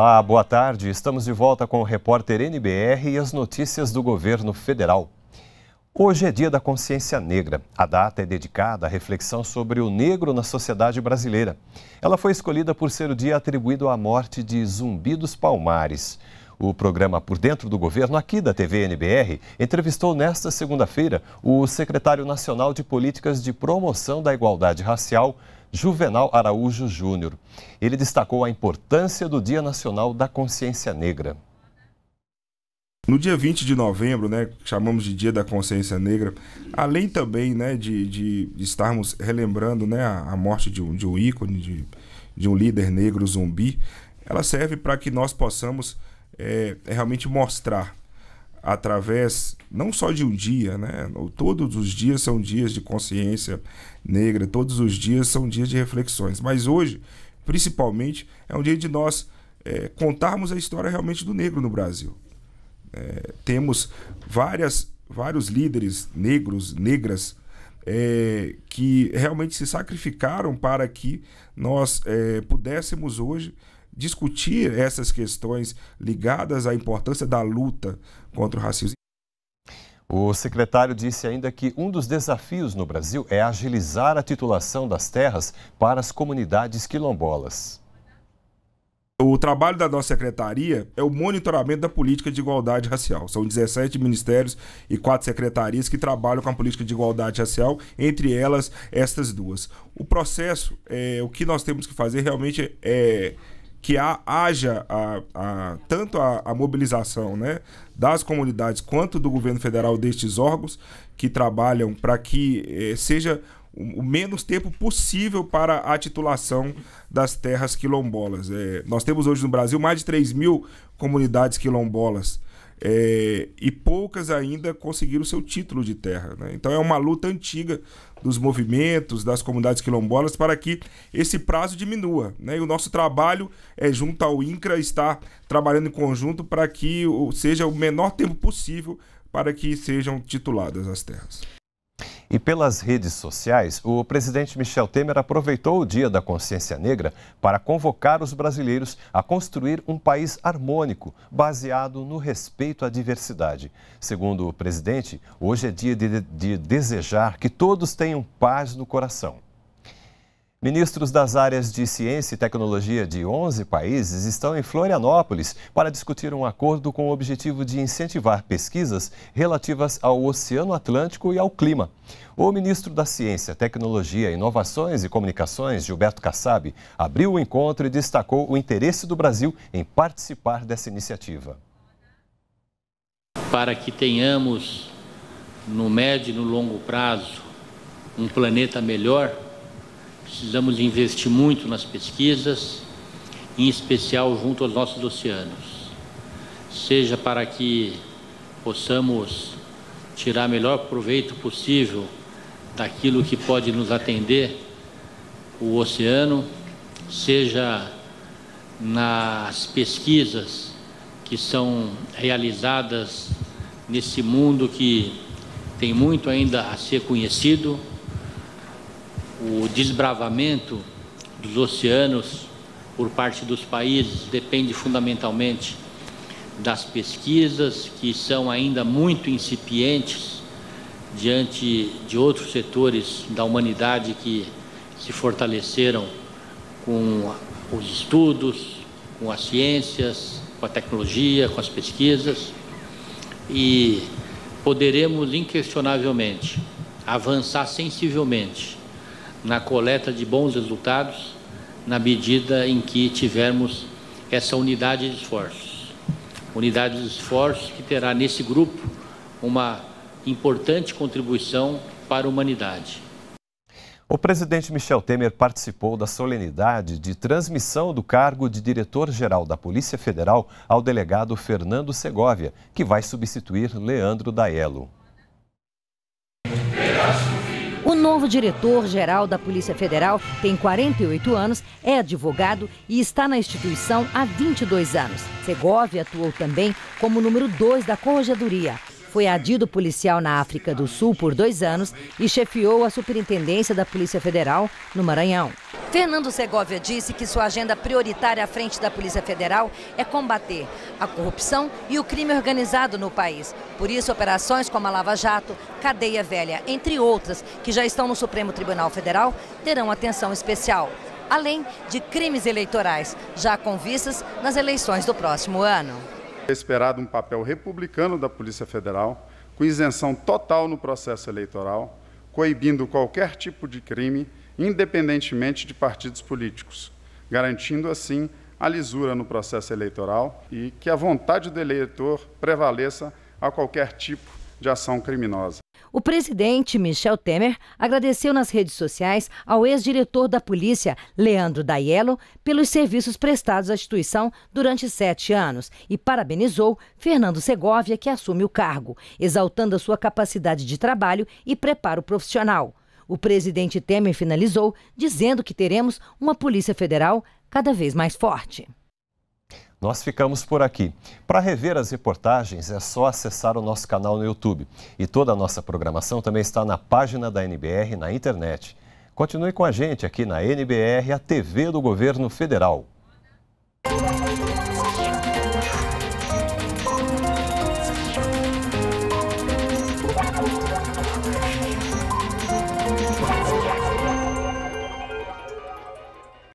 Olá, boa tarde. Estamos de volta com o repórter NBR e as notícias do governo federal. Hoje é Dia da Consciência Negra. A data é dedicada à reflexão sobre o negro na sociedade brasileira. Ela foi escolhida por ser o dia atribuído à morte de Zumbi dos Palmares. O programa Por Dentro do Governo, aqui da TV NBR, entrevistou nesta segunda-feira o secretário nacional de Políticas de Promoção da Igualdade Racial, Juvenal Araújo Júnior. Ele destacou a importância do Dia Nacional da Consciência Negra. No dia 20 de novembro, né, chamamos de Dia da Consciência Negra, além também né, de, de estarmos relembrando né, a, morte de um, de um ícone, de, de um líder negro zumbi, ela serve para que nós possamos é, realmente mostrar através não só de um dia, né? Todos os dias são dias de consciência negra, todos os dias são dias de reflexões. Mas hoje, principalmente, é um dia de nós é, contarmos a história realmente do negro no Brasil. É, temos várias, vários líderes negros, negras, é, que realmente se sacrificaram para que nós é, pudéssemos hoje discutir essas questões ligadas à importância da luta contra o racismo. O secretário disse ainda que um dos desafios no Brasil é agilizar a titulação das terras para as comunidades quilombolas. O trabalho da nossa secretaria é o monitoramento da política de igualdade racial. São 17 ministérios e quatro secretarias que trabalham com a política de igualdade racial, entre elas estas duas. O processo, é, o que nós temos que fazer realmente é que haja a, a, tanto a, a, mobilização né, das comunidades quanto do governo federal destes órgãos que trabalham para que eh, seja o, o, menos tempo possível para a titulação das terras quilombolas. É, nós temos hoje no Brasil mais de 3 mil comunidades quilombolas é, e poucas ainda conseguiram seu título de terra. Né? Então é uma luta antiga dos movimentos, das comunidades quilombolas, para que esse prazo diminua. Né? E o nosso trabalho é, junto ao INCRA, estar trabalhando em conjunto para que seja o menor tempo possível para que sejam tituladas as terras. E pelas redes sociais, o presidente Michel Temer aproveitou o Dia da Consciência Negra para convocar os brasileiros a construir um país harmônico, baseado no respeito à diversidade. Segundo o presidente, hoje é dia de, de desejar que todos tenham paz no coração. Ministros das áreas de ciência e tecnologia de 11 países estão em Florianópolis para discutir um acordo com o objetivo de incentivar pesquisas relativas ao Oceano Atlântico e ao clima. O ministro da Ciência, Tecnologia, Inovações e Comunicações, Gilberto Kassab, abriu o encontro e destacou o interesse do Brasil em participar dessa iniciativa. Para que tenhamos, no médio e no longo prazo, um planeta melhor Precisamos investir muito nas pesquisas, em especial junto aos nossos oceanos, seja para que possamos tirar melhor proveito possível daquilo que pode nos atender o oceano, seja nas pesquisas que são realizadas nesse mundo que tem muito ainda a ser conhecido o desbravamento dos oceanos por parte dos países depende fundamentalmente das pesquisas, que são ainda muito incipientes diante de outros setores da humanidade que se fortaleceram com os estudos, com as ciências, com a tecnologia, com as pesquisas. E poderemos inquestionavelmente avançar sensivelmente na coleta de bons resultados na medida em que tivermos essa unidade de esforços. Unidade de esforços que terá nesse grupo uma importante contribuição para a humanidade. O presidente Michel Temer participou da solenidade de transmissão do cargo de diretor-geral da Polícia Federal ao delegado Fernando Segovia, que vai substituir Leandro Daello novo diretor-geral da Polícia Federal tem 48 anos, é advogado e está na instituição há 22 anos. Segovia atuou também como número 2 da Corregedoria. Foi adido policial na África do Sul por dois anos e chefiou a Superintendência da Polícia Federal no Maranhão. Fernando Segovia disse que sua agenda prioritária à frente da Polícia Federal é combater a corrupção e o crime organizado no país. Por isso, operações como a Lava Jato, Cadeia Velha, entre outras, que já estão no Supremo Tribunal Federal, terão atenção especial. Além de crimes eleitorais, já com vistas nas eleições do próximo ano. É esperado um papel republicano da Polícia Federal, com isenção total no processo eleitoral, coibindo qualquer tipo de crime independentemente de partidos políticos, garantindo assim a lisura no processo eleitoral e que a vontade do eleitor prevaleça a qualquer tipo de ação criminosa. O presidente Michel Temer agradeceu nas redes sociais ao ex-diretor da polícia, Leandro Daiello, pelos serviços prestados à instituição durante sete anos e parabenizou Fernando Segovia, que assume o cargo, exaltando a sua capacidade de trabalho e preparo profissional. O presidente Temer finalizou dizendo que teremos uma Polícia Federal cada vez mais forte. Nós ficamos por aqui. Para rever as reportagens, é só acessar o nosso canal no YouTube. E toda a nossa programação também está na página da NBR na internet. Continue com a gente aqui na NBR, a TV do Governo Federal.